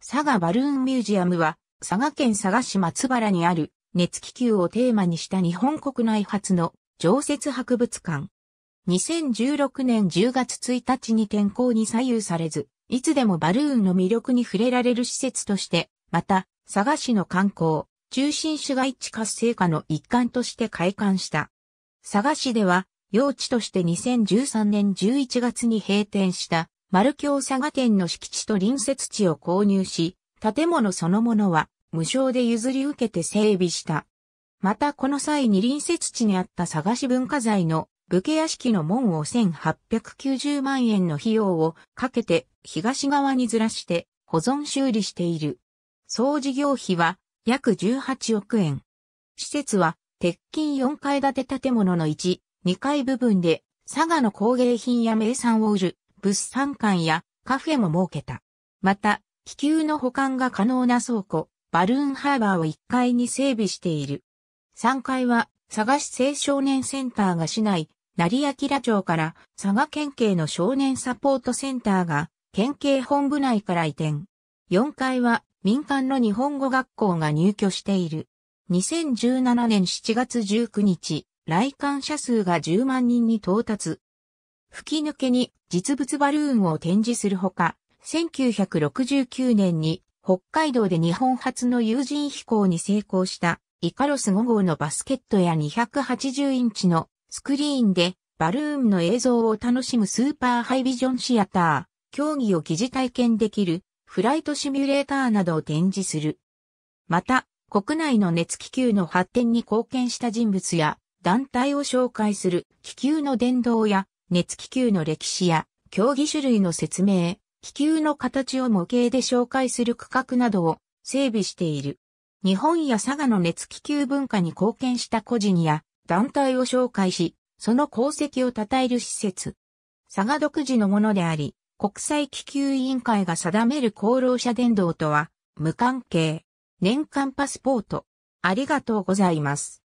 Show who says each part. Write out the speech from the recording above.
Speaker 1: 佐賀バルーンミュージアムは、佐賀県佐賀市松原にある熱気球をテーマにした日本国内初の常設博物館。2016年10月1日に天候に左右されず、いつでもバルーンの魅力に触れられる施設として、また、佐賀市の観光、中心市街地活性化の一環として開館した。佐賀市では、用地として2013年11月に閉店した丸京佐賀店の敷地と隣接地を購入し、建物そのものは無償で譲り受けて整備した。またこの際に隣接地にあった佐賀市文化財の武家屋敷の門を1890万円の費用をかけて東側にずらして保存修理している。総事業費は約18億円。施設は鉄筋4階建て建物の1、2階部分で佐賀の工芸品や名産を売る物産館やカフェも設けた。また、気球の保管が可能な倉庫、バルーンハーバーを1階に整備している。3階は、佐賀市青少年センターが市内、成明町から佐賀県警の少年サポートセンターが県警本部内から移転。4階は民間の日本語学校が入居している。2017年7月19日、来館者数が10万人に到達。吹き抜けに実物バルーンを展示するほか、1969年に北海道で日本初の有人飛行に成功したイカロス5号のバスケットや280インチのスクリーンでバルーンの映像を楽しむスーパーハイビジョンシアター、競技を疑似体験できるフライトシミュレーターなどを展示する。また、国内の熱気球の発展に貢献した人物や団体を紹介する気球の伝堂や熱気球の歴史や競技種類の説明、気球の形を模型で紹介する区画などを整備している。日本や佐賀の熱気球文化に貢献した個人や団体を紹介し、その功績を称える施設。佐賀独自のものであり、国際気球委員会が定める功労者伝道とは無関係。年間パスポート。ありがとうございます。